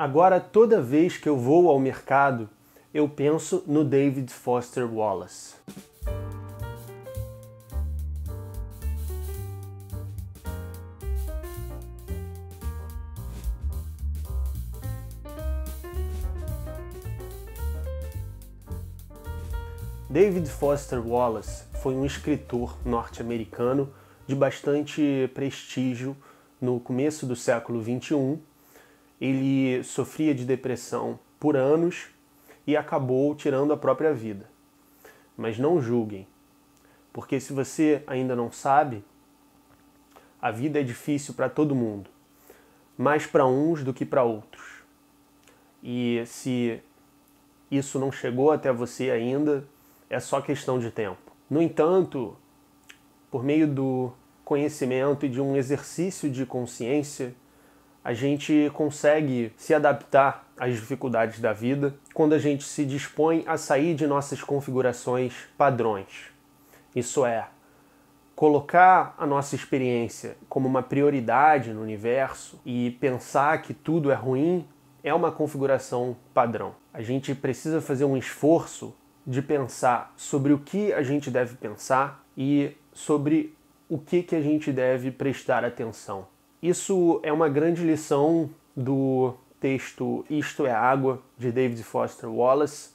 Agora, toda vez que eu vou ao mercado, eu penso no David Foster Wallace. David Foster Wallace foi um escritor norte-americano de bastante prestígio no começo do século 21 ele sofria de depressão por anos e acabou tirando a própria vida. Mas não julguem, porque se você ainda não sabe, a vida é difícil para todo mundo, mais para uns do que para outros. E se isso não chegou até você ainda, é só questão de tempo. No entanto, por meio do conhecimento e de um exercício de consciência, a gente consegue se adaptar às dificuldades da vida quando a gente se dispõe a sair de nossas configurações padrões. Isso é, colocar a nossa experiência como uma prioridade no universo e pensar que tudo é ruim é uma configuração padrão. A gente precisa fazer um esforço de pensar sobre o que a gente deve pensar e sobre o que, que a gente deve prestar atenção. Isso é uma grande lição do texto Isto é Água, de David Foster Wallace,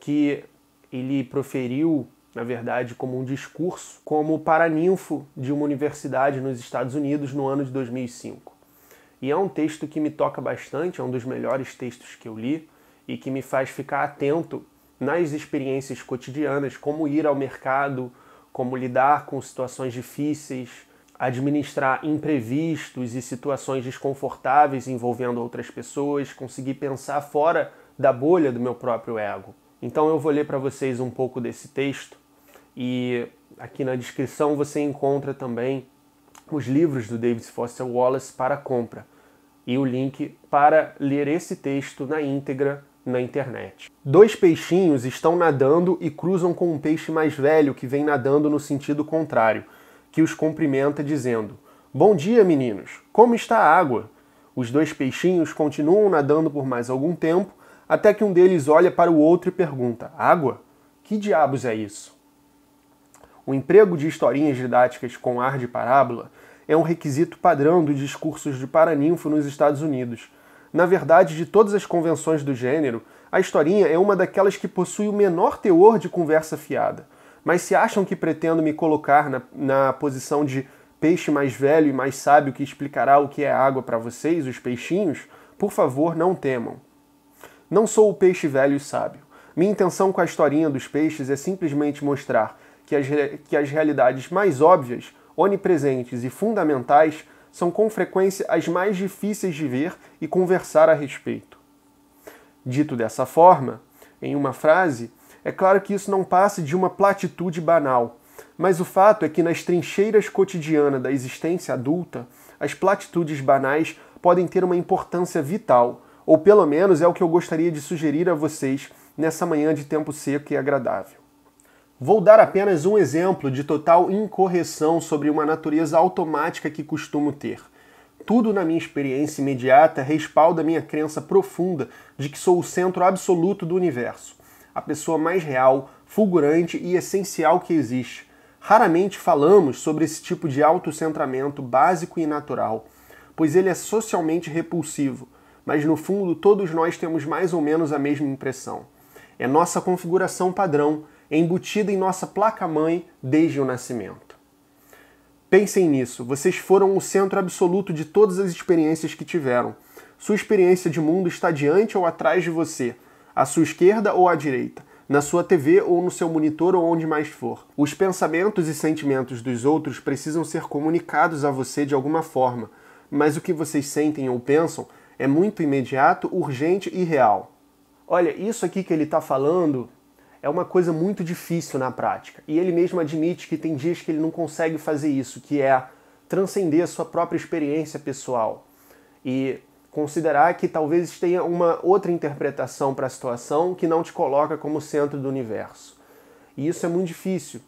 que ele proferiu, na verdade, como um discurso, como paraninfo de uma universidade nos Estados Unidos no ano de 2005. E é um texto que me toca bastante, é um dos melhores textos que eu li e que me faz ficar atento nas experiências cotidianas, como ir ao mercado, como lidar com situações difíceis, administrar imprevistos e situações desconfortáveis envolvendo outras pessoas, conseguir pensar fora da bolha do meu próprio ego. Então eu vou ler para vocês um pouco desse texto e aqui na descrição você encontra também os livros do David Foster Wallace para compra e o link para ler esse texto na íntegra na internet. Dois peixinhos estão nadando e cruzam com um peixe mais velho que vem nadando no sentido contrário que os cumprimenta dizendo: Bom dia, meninos, como está a água? Os dois peixinhos continuam nadando por mais algum tempo, até que um deles olha para o outro e pergunta: Água? Que diabos é isso? O emprego de historinhas didáticas com ar de parábola é um requisito padrão dos discursos de paraninfo nos Estados Unidos. Na verdade, de todas as convenções do gênero, a historinha é uma daquelas que possui o menor teor de conversa fiada mas se acham que pretendo me colocar na, na posição de peixe mais velho e mais sábio que explicará o que é água para vocês, os peixinhos, por favor, não temam. Não sou o peixe velho e sábio. Minha intenção com a historinha dos peixes é simplesmente mostrar que as, que as realidades mais óbvias, onipresentes e fundamentais são com frequência as mais difíceis de ver e conversar a respeito. Dito dessa forma, em uma frase, é claro que isso não passa de uma platitude banal, mas o fato é que nas trincheiras cotidianas da existência adulta, as platitudes banais podem ter uma importância vital, ou pelo menos é o que eu gostaria de sugerir a vocês nessa manhã de tempo seco e agradável. Vou dar apenas um exemplo de total incorreção sobre uma natureza automática que costumo ter. Tudo na minha experiência imediata respalda minha crença profunda de que sou o centro absoluto do universo a pessoa mais real, fulgurante e essencial que existe. Raramente falamos sobre esse tipo de autocentramento básico e natural, pois ele é socialmente repulsivo, mas no fundo todos nós temos mais ou menos a mesma impressão. É nossa configuração padrão, embutida em nossa placa-mãe desde o nascimento. Pensem nisso, vocês foram o centro absoluto de todas as experiências que tiveram. Sua experiência de mundo está diante ou atrás de você, à sua esquerda ou à direita, na sua TV ou no seu monitor ou onde mais for. Os pensamentos e sentimentos dos outros precisam ser comunicados a você de alguma forma, mas o que vocês sentem ou pensam é muito imediato, urgente e real. Olha, isso aqui que ele está falando é uma coisa muito difícil na prática. E ele mesmo admite que tem dias que ele não consegue fazer isso, que é transcender a sua própria experiência pessoal. E considerar que talvez tenha uma outra interpretação para a situação que não te coloca como centro do universo. E isso é muito difícil.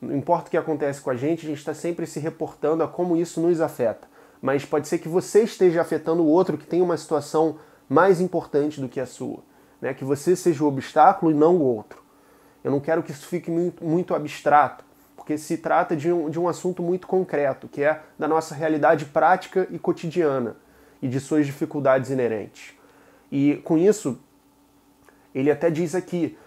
Não importa o que acontece com a gente, a gente está sempre se reportando a como isso nos afeta. Mas pode ser que você esteja afetando o outro que tem uma situação mais importante do que a sua. Né? Que você seja o obstáculo e não o outro. Eu não quero que isso fique muito, muito abstrato, porque se trata de um, de um assunto muito concreto, que é da nossa realidade prática e cotidiana e de suas dificuldades inerentes. E com isso, ele até diz aqui: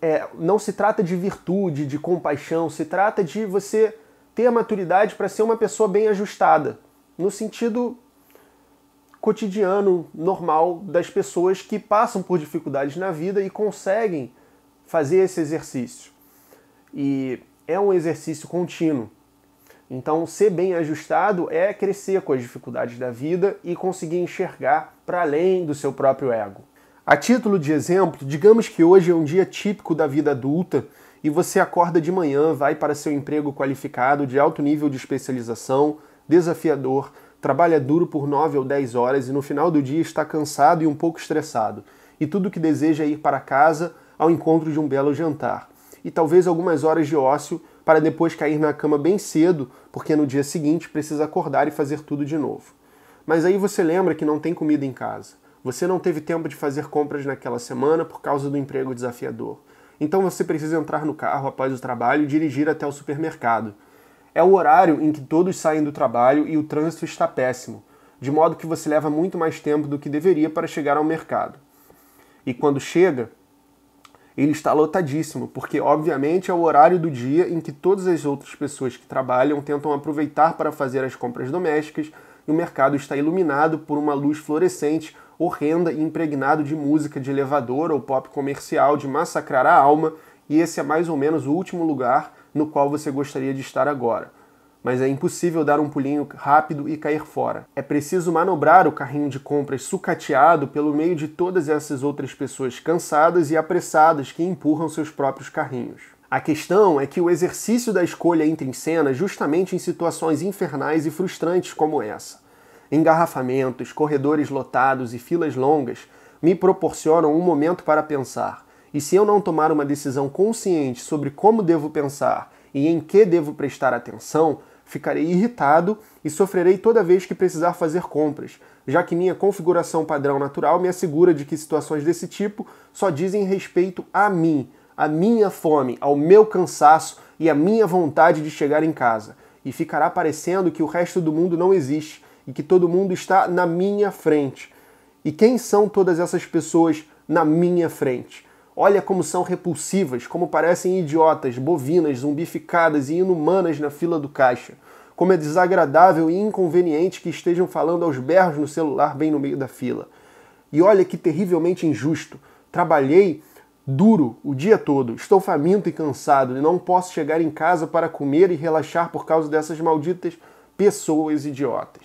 é, não se trata de virtude, de compaixão, se trata de você ter a maturidade para ser uma pessoa bem ajustada, no sentido cotidiano, normal das pessoas que passam por dificuldades na vida e conseguem fazer esse exercício. E é um exercício contínuo. Então, ser bem ajustado é crescer com as dificuldades da vida e conseguir enxergar para além do seu próprio ego. A título de exemplo, digamos que hoje é um dia típico da vida adulta e você acorda de manhã, vai para seu emprego qualificado de alto nível de especialização, desafiador, trabalha duro por 9 ou 10 horas e no final do dia está cansado e um pouco estressado. E tudo que deseja é ir para casa ao encontro de um belo jantar. E talvez algumas horas de ócio para depois cair na cama bem cedo, porque no dia seguinte precisa acordar e fazer tudo de novo. Mas aí você lembra que não tem comida em casa. Você não teve tempo de fazer compras naquela semana por causa do emprego desafiador. Então você precisa entrar no carro após o trabalho e dirigir até o supermercado. É o horário em que todos saem do trabalho e o trânsito está péssimo, de modo que você leva muito mais tempo do que deveria para chegar ao mercado. E quando chega, ele está lotadíssimo, porque obviamente é o horário do dia em que todas as outras pessoas que trabalham tentam aproveitar para fazer as compras domésticas e o mercado está iluminado por uma luz fluorescente, horrenda e impregnado de música de elevador ou pop comercial de massacrar a alma, e esse é mais ou menos o último lugar no qual você gostaria de estar agora mas é impossível dar um pulinho rápido e cair fora. É preciso manobrar o carrinho de compras sucateado pelo meio de todas essas outras pessoas cansadas e apressadas que empurram seus próprios carrinhos. A questão é que o exercício da escolha entra em cena justamente em situações infernais e frustrantes como essa. Engarrafamentos, corredores lotados e filas longas me proporcionam um momento para pensar. E se eu não tomar uma decisão consciente sobre como devo pensar e em que devo prestar atenção, ficarei irritado e sofrerei toda vez que precisar fazer compras, já que minha configuração padrão natural me assegura de que situações desse tipo só dizem respeito a mim, à minha fome, ao meu cansaço e à minha vontade de chegar em casa. E ficará parecendo que o resto do mundo não existe e que todo mundo está na minha frente. E quem são todas essas pessoas na minha frente? Olha como são repulsivas, como parecem idiotas, bovinas, zumbificadas e inumanas na fila do caixa. Como é desagradável e inconveniente que estejam falando aos berros no celular bem no meio da fila. E olha que terrivelmente injusto. Trabalhei duro o dia todo, estou faminto e cansado e não posso chegar em casa para comer e relaxar por causa dessas malditas pessoas idiotas.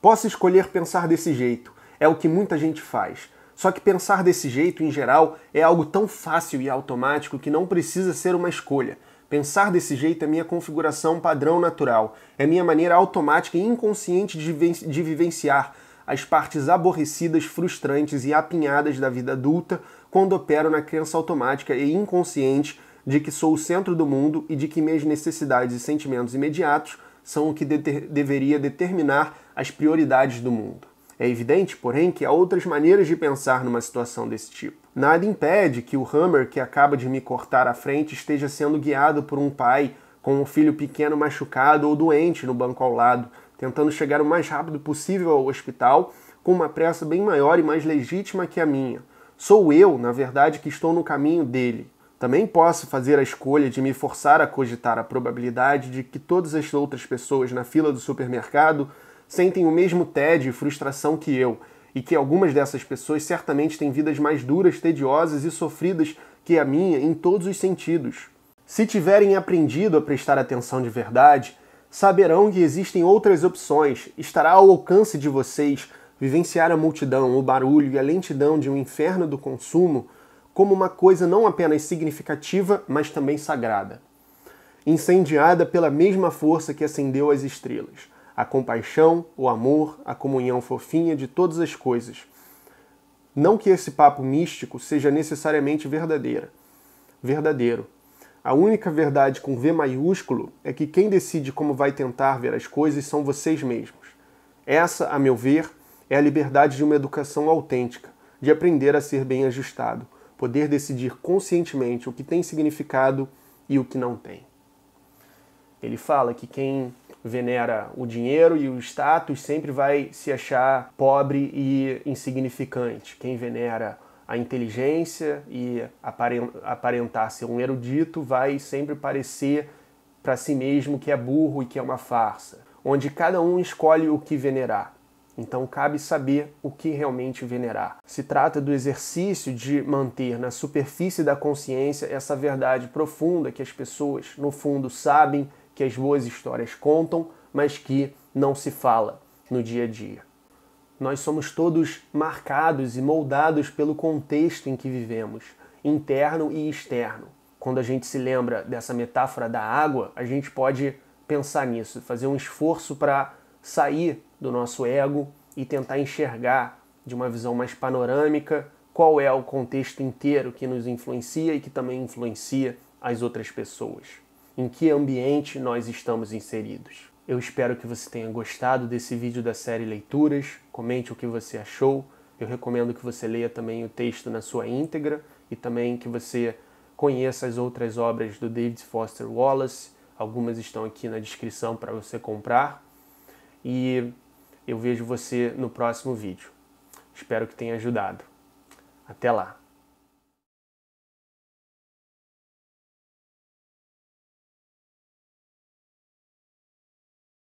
Posso escolher pensar desse jeito, é o que muita gente faz. Só que pensar desse jeito, em geral, é algo tão fácil e automático que não precisa ser uma escolha. Pensar desse jeito é minha configuração padrão natural, é minha maneira automática e inconsciente de vivenciar as partes aborrecidas, frustrantes e apinhadas da vida adulta quando opero na crença automática e inconsciente de que sou o centro do mundo e de que minhas necessidades e sentimentos imediatos são o que de deveria determinar as prioridades do mundo. É evidente, porém, que há outras maneiras de pensar numa situação desse tipo. Nada impede que o Hammer que acaba de me cortar à frente esteja sendo guiado por um pai com um filho pequeno machucado ou doente no banco ao lado, tentando chegar o mais rápido possível ao hospital com uma pressa bem maior e mais legítima que a minha. Sou eu, na verdade, que estou no caminho dele. Também posso fazer a escolha de me forçar a cogitar a probabilidade de que todas as outras pessoas na fila do supermercado sentem o mesmo tédio e frustração que eu, e que algumas dessas pessoas certamente têm vidas mais duras, tediosas e sofridas que a minha em todos os sentidos. Se tiverem aprendido a prestar atenção de verdade, saberão que existem outras opções, estará ao alcance de vocês vivenciar a multidão, o barulho e a lentidão de um inferno do consumo como uma coisa não apenas significativa, mas também sagrada, incendiada pela mesma força que acendeu as estrelas a compaixão, o amor, a comunhão fofinha de todas as coisas. Não que esse papo místico seja necessariamente verdadeira. Verdadeiro. A única verdade com V maiúsculo é que quem decide como vai tentar ver as coisas são vocês mesmos. Essa, a meu ver, é a liberdade de uma educação autêntica, de aprender a ser bem ajustado, poder decidir conscientemente o que tem significado e o que não tem. Ele fala que quem venera o dinheiro e o status sempre vai se achar pobre e insignificante. Quem venera a inteligência e aparentar ser um erudito vai sempre parecer para si mesmo que é burro e que é uma farsa, onde cada um escolhe o que venerar. Então cabe saber o que realmente venerar. Se trata do exercício de manter na superfície da consciência essa verdade profunda que as pessoas, no fundo, sabem que as boas histórias contam, mas que não se fala no dia a dia. Nós somos todos marcados e moldados pelo contexto em que vivemos, interno e externo. Quando a gente se lembra dessa metáfora da água, a gente pode pensar nisso, fazer um esforço para sair do nosso ego e tentar enxergar de uma visão mais panorâmica qual é o contexto inteiro que nos influencia e que também influencia as outras pessoas em que ambiente nós estamos inseridos. Eu espero que você tenha gostado desse vídeo da série Leituras. Comente o que você achou. Eu recomendo que você leia também o texto na sua íntegra e também que você conheça as outras obras do David Foster Wallace. Algumas estão aqui na descrição para você comprar. E eu vejo você no próximo vídeo. Espero que tenha ajudado. Até lá!